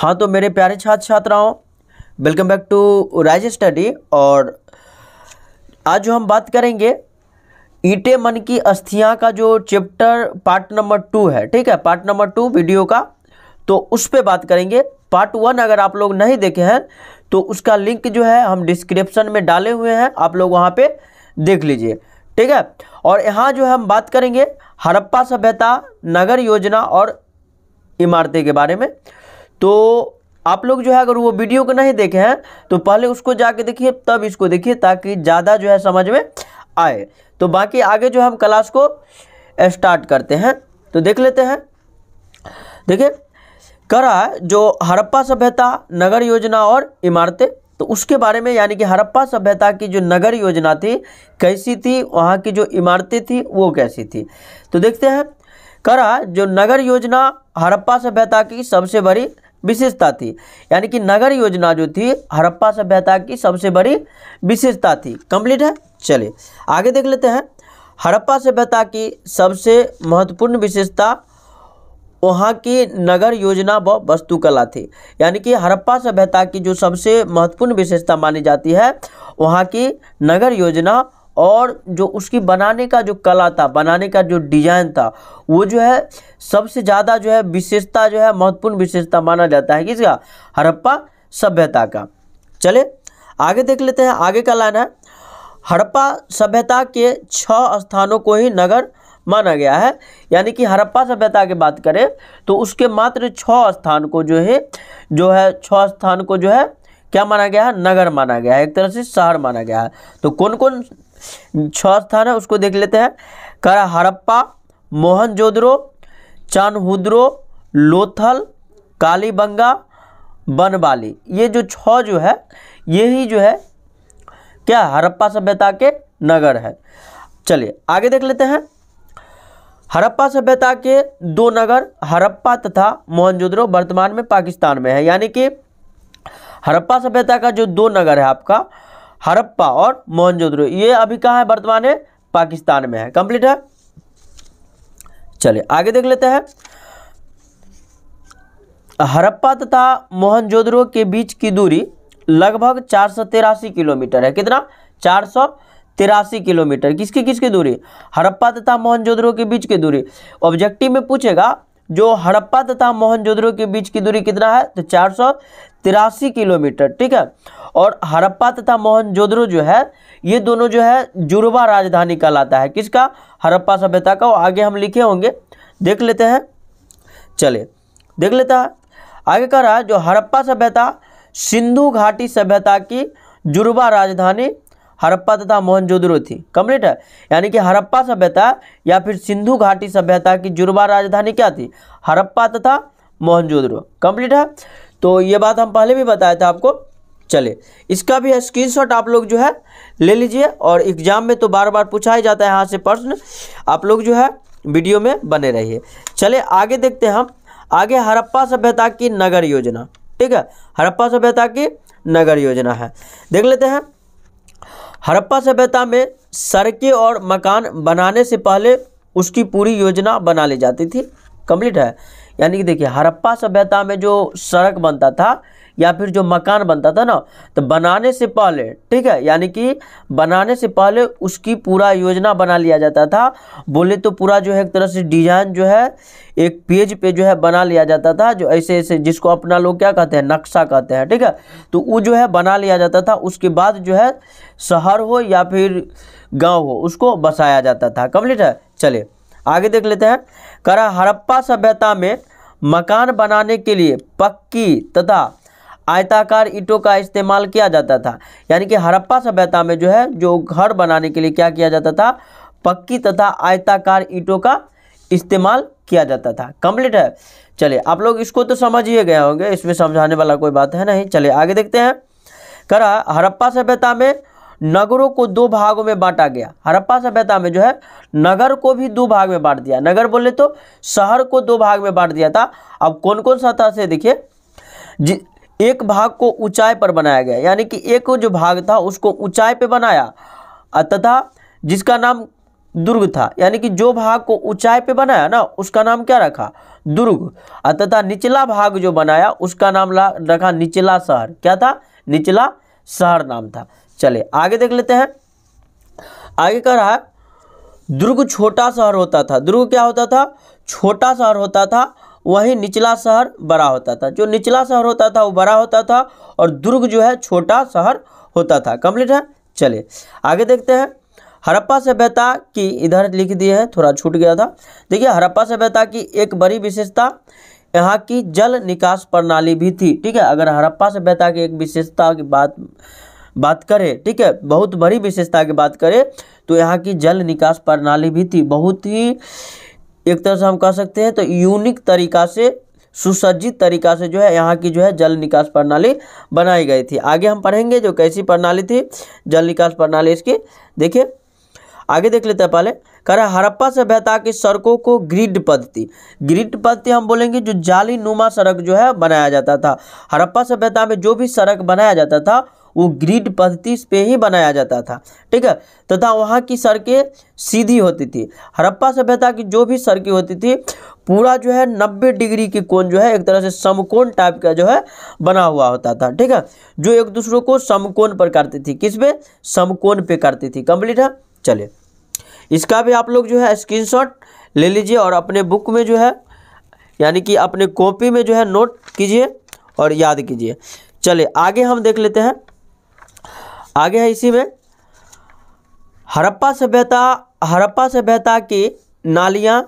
हाँ तो मेरे प्यारे छात्र छात्राओं welcome back to Rise Study और आज जो हम बात करेंगे ईटे मन की अस्थियाँ का जो चैप्टर पार्ट नंबर टू है ठीक है पार्ट नंबर टू वीडियो का तो उस पर बात करेंगे पार्ट वन अगर आप लोग नहीं देखे हैं तो उसका लिंक जो है हम डिस्क्रिप्शन में डाले हुए हैं आप लोग वहाँ पर देख लीजिए ठीक है और यहाँ जो है हम बात करेंगे हड़प्पा सभ्यता नगर योजना और इमारतें के बारे में तो आप लोग जो है अगर वो वीडियो को नहीं देखे हैं तो पहले उसको जाके देखिए तब इसको देखिए ताकि ज़्यादा जो है समझ में आए तो बाकी आगे जो हम क्लास को स्टार्ट करते हैं तो देख लेते हैं देखिए करा जो हड़प्पा सभ्यता नगर योजना और इमारतें तो उसके बारे में यानी कि हड़प्पा सभ्यता की जो नगर योजना थी कैसी थी वहाँ की जो इमारतें थी वो कैसी थी तो देखते हैं करा जो नगर योजना हड़प्पा सभ्यता की सबसे बड़ी विशेषता थी यानी कि नगर योजना जो थी हड़प्पा सभ्यता की सबसे बड़ी विशेषता थी कंप्लीट है चलिए आगे देख लेते हैं हड़प्पा सभ्यता की सबसे महत्वपूर्ण विशेषता वहाँ की नगर योजना व वस्तुकला थी यानी कि हड़प्पा सभ्यता की जो सबसे महत्वपूर्ण विशेषता मानी जाती है वहाँ की नगर योजना और जो उसकी बनाने का जो कला था बनाने का जो डिजाइन था वो जो है सबसे ज़्यादा जो है विशेषता जो है महत्वपूर्ण विशेषता माना जाता है किसका हड़प्पा सभ्यता का चले आगे देख लेते हैं आगे का लाइन है हड़प्पा सभ्यता के छ स्थानों को ही नगर माना गया है यानी कि हड़प्पा सभ्यता की बात करें तो उसके मात्र छः स्थान को जो है जो है छ स्थान को जो है क्या माना गया है नगर माना गया है एक तरह से शहर माना गया है तो कौन कौन छह स्थान है उसको देख लेते हैं कह रहा हड़प्पा मोहनजोदड़ो चानहुद्रो लोथल कालीबंगा बनबाली ये जो छः जो है यही जो है क्या हड़प्पा सभ्यता के नगर है चलिए आगे देख लेते हैं हड़प्पा सभ्यता के दो नगर हड़प्पा तथा मोहनजोदड़ो वर्तमान में पाकिस्तान में है यानी कि हड़प्पा सभ्यता का जो दो नगर है आपका हरप्पा और मोहनजोद्रो ये अभी कहाँ है वर्तमान है पाकिस्तान में है कंप्लीट है चलिए आगे देख लेते हैं हरप्पा तथा मोहनजोद्रो के बीच की दूरी लगभग चार किलोमीटर है कितना चार तिरासी किलोमीटर किसकी किसकी दूरी हड़प्पा तथा मोहनजोद्रो के बीच की दूरी ऑब्जेक्टिव में पूछेगा जो हड़प्पा तथा मोहनजोद्रो के बीच की दूरी कितना है तो चार किलोमीटर ठीक है और हड़प्पा तथा मोहनजोद्रो जो है ये दोनों जो है जुड़वा राजधानी कहलाता है किसका हरप्पा सभ्यता का आगे हम लिखे होंगे देख लेते हैं चले देख लेता है आगे कह रहा है जो हड़प्पा सभ्यता सिंधु घाटी सभ्यता की जुड़वा राजधानी हरप्पा तथा मोहनजोद्रो थी कम्प्लीट है यानी कि हरप्पा सभ्यता या फिर सिंधु घाटी सभ्यता की जुड़वा राजधानी क्या थी हरप्पा तथा मोहनजोद्रो कंप्लीट है तो ये बात हम पहले भी बताया था आपको चले इसका भी स्क्रीनशॉट आप लोग जो है ले लीजिए और एग्जाम में तो बार बार पूछा ही जाता है यहाँ से प्रश्न आप लोग जो है वीडियो में बने रहिए चले आगे देखते हैं हम आगे हड़प्पा सभ्यता की नगर योजना ठीक है हड़प्पा सभ्यता की नगर योजना है देख लेते हैं हड़प्पा सभ्यता में सड़कें और मकान बनाने से पहले उसकी पूरी योजना बना ली जाती थी कंप्लीट है यानी कि देखिए हड़प्पा सभ्यता में जो सड़क बनता था या फिर जो मकान बनता था ना तो बनाने से पहले ठीक है यानी कि बनाने से पहले उसकी पूरा योजना बना लिया जाता था बोले तो पूरा जो है एक तरह से डिजाइन जो है एक पेज पे जो है बना लिया जाता था जो ऐसे ऐसे जिसको अपना लोग क्या कहते हैं नक्शा कहते हैं ठीक है तो वो जो है बना लिया जाता था उसके बाद जो है शहर हो या फिर गाँव हो उसको बसाया जाता था कम्प्लीट है चलिए आगे देख लेते हैं करा हड़प्पा सभ्यता में मकान बनाने के लिए पक्की तथा आयताकार ईंटों का इस्तेमाल किया जाता था यानी कि हड़प्पा सभ्यता में जो है जो घर बनाने के लिए क्या किया जाता था पक्की तथा आयताकार ईंटों का इस्तेमाल किया जाता था कंप्लीट है चलिए आप लोग इसको तो समझ ही गए होंगे इसमें समझाने वाला कोई बात है नहीं चलिए आगे देखते हैं करा हड़प्पा सभ्यता में नगरों को दो भागों में बांटा गया हड़प्पा सभ्यता में जो है नगर को भी दो भाग में बांट दिया नगर बोले तो शहर को दो भाग में बांट दिया था अब कौन कौन सा था से देखिए एक भाग को ऊंचाई पर बनाया गया यानी कि एक जो भाग था उसको ऊंचाई पर बनाया तथा जिसका नाम दुर्ग था यानी कि जो भाग को ऊंचाई पे बनाया ना उसका नाम क्या रखा दुर्ग तथा निचला भाग जो बनाया उसका नाम रखा निचला शहर क्या था निचला शहर नाम था चले आगे देख लेते हैं आगे कह रहा है दुर्ग छोटा शहर होता था दुर्ग क्या होता था छोटा शहर होता था वहीं निचला शहर बड़ा होता था जो निचला शहर होता था वो बड़ा होता था और दुर्ग जो है छोटा शहर होता था कंप्लीट है चले आगे देखते हैं हड़प्पा सभ्यता की इधर लिख दिए है थोड़ा छूट गया था देखिए हड़प्पा सभ्यता की एक बड़ी विशेषता यहाँ की जल निकास प्रणाली भी थी ठीक है अगर हड़प्पा सभ्यता की एक विशेषता की बात बात करें ठीक है बहुत बड़ी विशेषता की बात करें तो यहाँ की जल निकास प्रणाली भी थी बहुत ही एक तरह से हम कह सकते हैं तो यूनिक तरीका से सुसज्जित तरीका से जो है यहाँ की जो है जल निकास प्रणाली बनाई गई थी आगे हम पढ़ेंगे जो कैसी प्रणाली थी जल निकास प्रणाली इसकी देखिए आगे देख लेते हैं पहले कह रहे हड़प्पा सभ्यता की सड़कों को ग्रिड पद्धति ग्रिड पद्धति हम बोलेंगे जो जाली नुमा सड़क जो है बनाया जाता था हड़प्पा सभ्यता में जो भी सड़क बनाया जाता था वो ग्रिड पद्धति पे ही बनाया जाता था ठीक है तथा वहाँ की सड़कें सीधी होती थी हड़प्पा सभ्यता की जो भी सड़कें होती थी पूरा जो है नब्बे डिग्री की कोण जो है एक तरह से समकोण टाइप का जो है बना हुआ होता था ठीक है जो एक दूसरे को समकोण पर करती थी किस पे समकोण पे करती थी कंप्लीट है चले इसका भी आप लोग जो है स्क्रीन ले लीजिए और अपने बुक में जो है यानी कि अपने कॉपी में जो है नोट कीजिए और याद कीजिए चले आगे हम देख लेते हैं आगे है इसी में हड़प्पा सभ्यता हड़प्पा सभ्यता की नालियाँ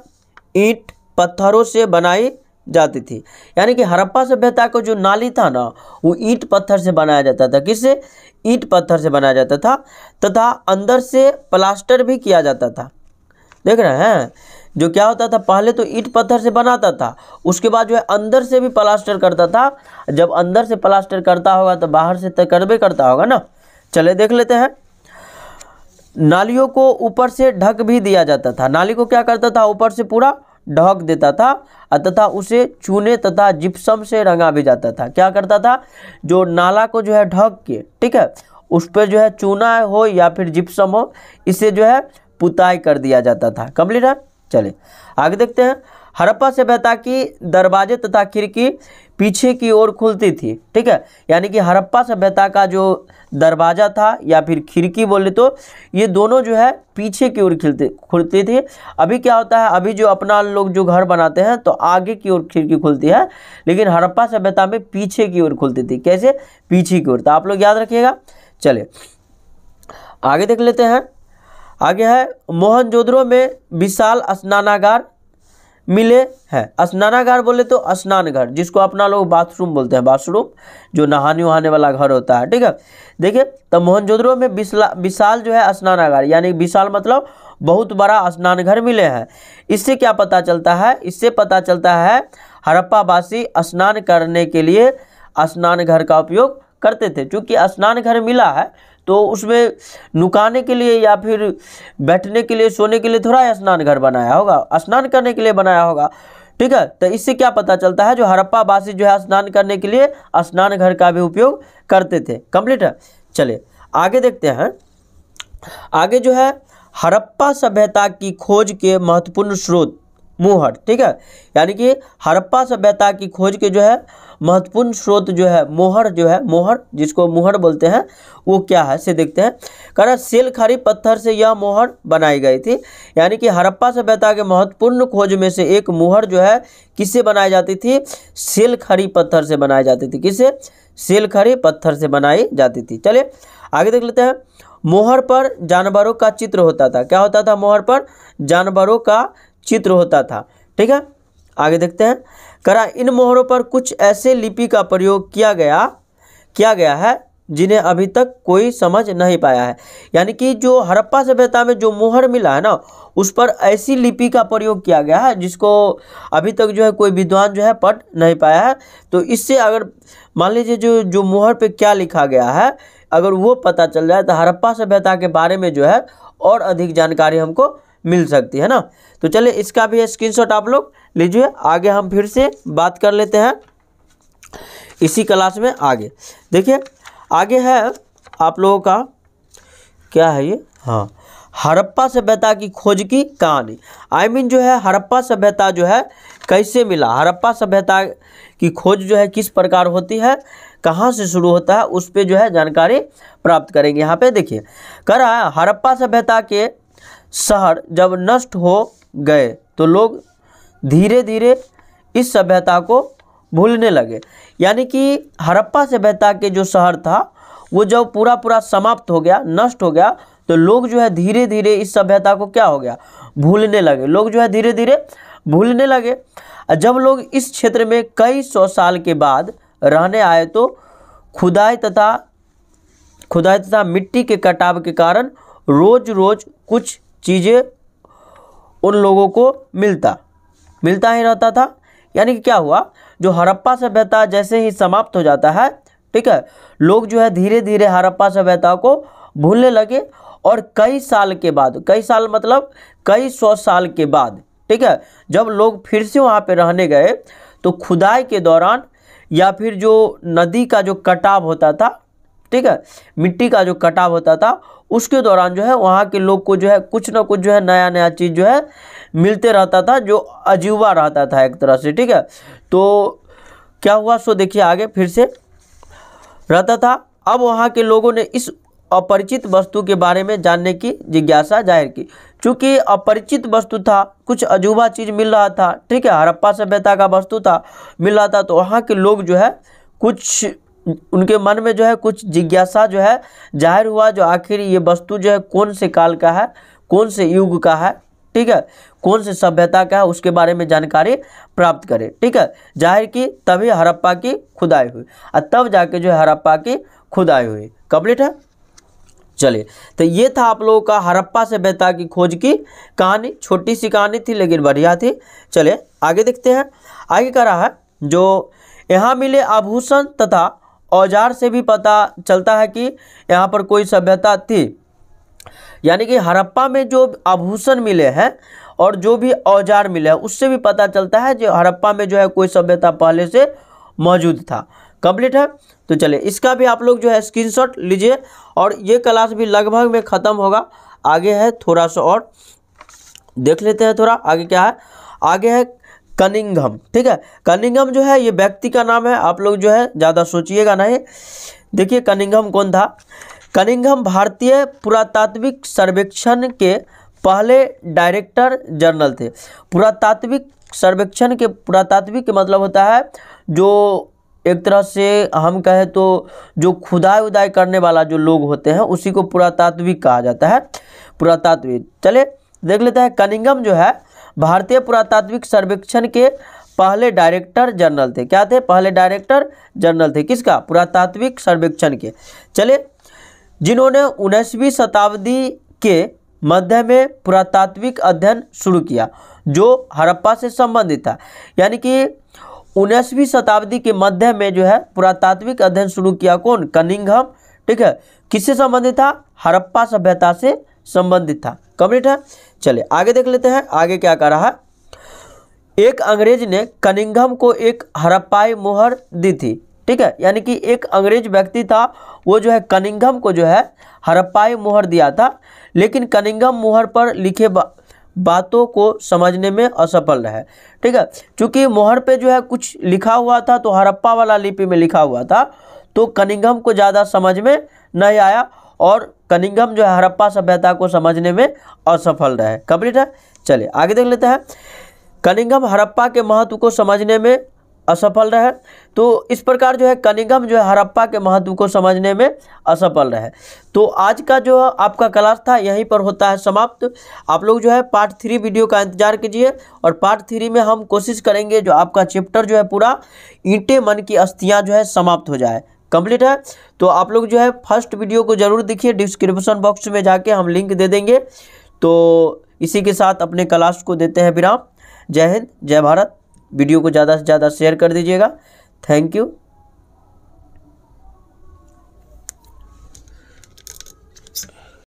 ईंट पत्थरों से बनाई जाती थी यानी कि हड़प्पा सभ्यता को जो नाली था ना वो ईंट पत्थर से बनाया जाता था किससे ईंट पत्थर से बनाया जाता था तथा अंदर से प्लास्टर भी किया जाता था देख रहे हैं जो क्या होता था पहले तो ईंट पत्थर से बनाता था उसके बाद जो है अंदर से भी प्लास्टर करता था जब अंदर से प्लास्टर करता होगा तो बाहर से तो करबे करता होगा ना चले देख लेते हैं नालियों को ऊपर से ढक भी दिया जाता था नाली को क्या करता था ऊपर से पूरा ढक देता था तथा उसे चूने तथा जिप्सम से रंगा भी जाता था क्या करता था जो नाला को जो है ढक के ठीक है उस पर जो है चूना हो या फिर जिप्सम हो इसे जो है पुताई कर दिया जाता था कंप्लीट है चले आगे देखते हैं हड़प्पा सभ्यता की दरवाजे तथा खिड़की पीछे की ओर खुलती थी ठीक है यानी कि हड़प्पा सभ्यता का जो दरवाज़ा था या फिर खिड़की बोले तो ये दोनों जो है पीछे की ओर खिलते खुलती थी अभी क्या होता है अभी जो अपना लोग जो घर बनाते हैं तो आगे की ओर खिड़की खुलती है लेकिन हड़प्पा सभ्यता में पीछे की ओर खुलती थी कैसे पीछे की ओर तो आप लोग याद रखिएगा चले आगे देख लेते हैं आगे है मोहनजोदड़ो में विशाल स्नानागार मिले हैं स्नानागार बोले तो स्नान घर जिसको अपना लोग बाथरूम बोलते हैं बाथरूम जो नहाने वहाने वाला घर होता है ठीक है देखिए तो मोहनजोदड़ो में विशला विशाल जो है स्नानागार यानी विशाल मतलब बहुत बड़ा स्नान घर मिले हैं इससे क्या पता चलता है इससे पता चलता है हड़प्पावासी स्नान करने के लिए स्नान घर का उपयोग करते थे क्योंकि स्नान घर मिला है तो उसमें नुकाने के लिए या फिर बैठने के लिए सोने के लिए थोड़ा स्नान घर बनाया होगा स्नान करने के लिए बनाया होगा ठीक है तो इससे क्या पता चलता है जो हड़प्पा वासी जो है स्नान करने के लिए स्नान घर का भी उपयोग करते थे कंप्लीट है चलिए आगे देखते हैं आगे जो है हड़प्पा सभ्यता की खोज के महत्वपूर्ण स्रोत मोहर ठीक है यानी कि हड़प्पा सभ्यता की खोज के जो है महत्वपूर्ण स्रोत जो है मोहर जो है मोहर जिसको मोहर बोलते हैं वो क्या है से देखते हैं कह सेल खारी पत्थर से यह मोहर बनाई गई थी यानी कि हड़प्पा सभ्यता के महत्वपूर्ण खोज में से एक मोहर जो है किससे बनाई जाती थी सेल खारी पत्थर से बनाई जाती थी किससे सेल खारी पत्थर से बनाई जाती थी चलिए आगे देख लेते हैं मोहर पर जानवरों का चित्र होता था क्या होता था मोहर पर जानवरों का चित्र होता था ठीक है आगे देखते हैं करा इन मोहरों पर कुछ ऐसे लिपि का प्रयोग किया गया किया गया है जिन्हें अभी तक कोई समझ नहीं पाया है यानी कि जो हड़प्पा सभ्यता में जो मोहर मिला है ना उस पर ऐसी लिपि का प्रयोग किया गया है जिसको अभी तक जो है कोई विद्वान जो है पढ़ नहीं पाया है तो इससे अगर मान लीजिए जो जो मोहर पे क्या लिखा गया है अगर वो पता चल जाए तो हड़प्पा सभ्यता के बारे में जो है और अधिक जानकारी हमको मिल सकती है ना तो चलिए इसका भी स्क्रीनशॉट आप लोग लीजिए आगे हम फिर से बात कर लेते हैं इसी क्लास में आगे देखिए आगे है आप लोगों का क्या है ये हाँ हड़प्पा सभ्यता की खोज की कहानी आई I मीन mean जो है हड़प्पा सभ्यता जो है कैसे मिला हड़प्पा सभ्यता की खोज जो है किस प्रकार होती है कहाँ से शुरू होता है उस पर जो है जानकारी प्राप्त करेंगे यहाँ पे देखिए है हड़प्पा सभ्यता के शहर जब नष्ट हो गए तो लोग धीरे धीरे इस सभ्यता को भूलने लगे यानी कि हड़प्पा सभ्यता के जो शहर था वो जब पूरा पूरा समाप्त हो गया नष्ट हो गया तो लोग जो है धीरे धीरे इस सभ्यता को क्या हो गया भूलने लगे लोग जो है धीरे धीरे भूलने लगे जब लोग इस क्षेत्र में कई सौ साल के बाद रहने आए तो खुदाई तथा खुदाई तथा मिट्टी के कटाव के कारण रोज रोज कुछ चीज़ें उन लोगों को मिलता मिलता ही रहता था यानी कि क्या हुआ जो हड़प्पा सभ्यता जैसे ही समाप्त हो जाता है ठीक है लोग जो है धीरे धीरे हड़प्पा सभ्यता को भूलने लगे और कई साल के बाद कई साल मतलब कई सौ साल के बाद ठीक है जब लोग फिर से वहाँ पर रहने गए तो खुदाई के दौरान या फिर जो नदी का जो कटाव होता था ठीक है मिट्टी का जो कटाव होता था उसके दौरान जो है वहाँ के लोग को जो है कुछ ना कुछ जो है नया नया चीज़ जो है मिलते रहता था जो अजीबा रहता था एक तरह से ठीक है तो क्या हुआ सो देखिए आगे फिर से रहता था अब वहाँ के लोगों ने इस अपरिचित वस्तु के बारे में जानने की जिज्ञासा जाहिर की चूँकि अपरिचित वस्तु था कुछ अजूबा चीज़ मिल रहा था ठीक है हड़प्पा सभ्यता का वस्तु था मिल रहा था तो वहाँ के लोग जो है कुछ उनके मन में जो है कुछ जिज्ञासा जो है जाहिर हुआ जो आखिर ये वस्तु जो है कौन से काल का है कौन से युग का है ठीक है कौन से सभ्यता का है उसके बारे में जानकारी प्राप्त करें ठीक है जाहिर की तभी हड़प्पा की खुदाई हुई और तब जाके जो है हड़प्पा की खुदाई हुई कंप्लीट है चलिए तो ये था आप लोगों का हड़प्पा सभ्यता की खोज की कहानी छोटी सी कहानी थी लेकिन बढ़िया थी चलिए आगे देखते हैं आगे कह रहा है जो यहाँ मिले आभूषण तथा औजार से भी पता चलता है कि यहाँ पर कोई सभ्यता थी यानी कि हड़प्पा में जो आभूषण मिले हैं और जो भी औजार मिले हैं उससे भी पता चलता है जो हड़प्पा में जो है कोई सभ्यता पहले से मौजूद था कंप्लीट है तो चलिए इसका भी आप लोग जो है स्क्रीनशॉट लीजिए और ये क्लास भी लगभग में ख़त्म होगा आगे है थोड़ा सा और देख लेते हैं थोड़ा आगे क्या है आगे है कनिंगम ठीक है कनिंगम जो है ये व्यक्ति का नाम है आप लोग जो है ज़्यादा सोचिएगा नहीं देखिए कनिंगम कौन था कनिंगम भारतीय पुरातात्विक सर्वेक्षण के पहले डायरेक्टर जनरल थे पुरातात्विक सर्वेक्षण के पुरातात्विक के मतलब होता है जो एक तरह से हम कहें तो जो खुदाई उदाई करने वाला जो लोग होते हैं उसी को पुरातात्विक कहा जाता है पुरातात्विक चले देख लेते हैं कनिंगम जो है भारतीय पुरातात्विक सर्वेक्षण के पहले डायरेक्टर जनरल थे क्या थे पहले डायरेक्टर जनरल थे किसका पुरातात्विक सर्वेक्षण के चले जिन्होंने उन्नीसवीं शताब्दी के मध्य में पुरातात्विक अध्ययन शुरू किया जो हड़प्पा से संबंधित था यानी कि उन्नीसवीं शताब्दी के मध्य में जो है पुरातात्विक अध्ययन शुरू किया कौन कनिंगम ठीक है किससे संबंधित था हड़प्पा सभ्यता से संबंधित था कंप्लीट है चलिए आगे देख लेते हैं आगे क्या कह रहा है एक अंग्रेज ने कनिंगम को एक हड़प्पाई मोहर दी थी ठीक है यानी कि एक अंग्रेज व्यक्ति था वो जो है कनिंगम को जो है हड़प्पाई मोहर दिया था लेकिन कनिंगम मोहर पर लिखे बा, बातों को समझने में असफल रहे ठीक है क्योंकि मोहर पे जो है कुछ लिखा हुआ था तो हरप्पा वाला लिपि में लिखा हुआ था तो कनिंगम को ज़्यादा समझ में नहीं आया और कनिंगम जो है हरप्पा सभ्यता को समझने में असफल रहे कंप्लीट है चलिए आगे देख लेते हैं कनिंगम हरप्पा के महत्व को समझने में असफल रहे तो इस प्रकार जो है कनिगम जो है हरप्पा के महत्व को समझने में असफल रहे तो आज का जो आपका क्लास था यहीं पर होता है समाप्त आप लोग जो है पार्ट थ्री वीडियो का इंतजार कीजिए और पार्ट थ्री में हम कोशिश करेंगे जो आपका चैप्टर जो है पूरा ईंटे मन की अस्थियाँ जो है समाप्त हो जाए कंप्लीट है तो आप लोग जो है फर्स्ट वीडियो को जरूर देखिए डिस्क्रिप्शन बॉक्स में जाके हम लिंक दे देंगे तो इसी के साथ अपने क्लास को देते हैं विराम जय हिंद जय भारत वीडियो को ज़्यादा से ज़्यादा शेयर कर दीजिएगा थैंक यू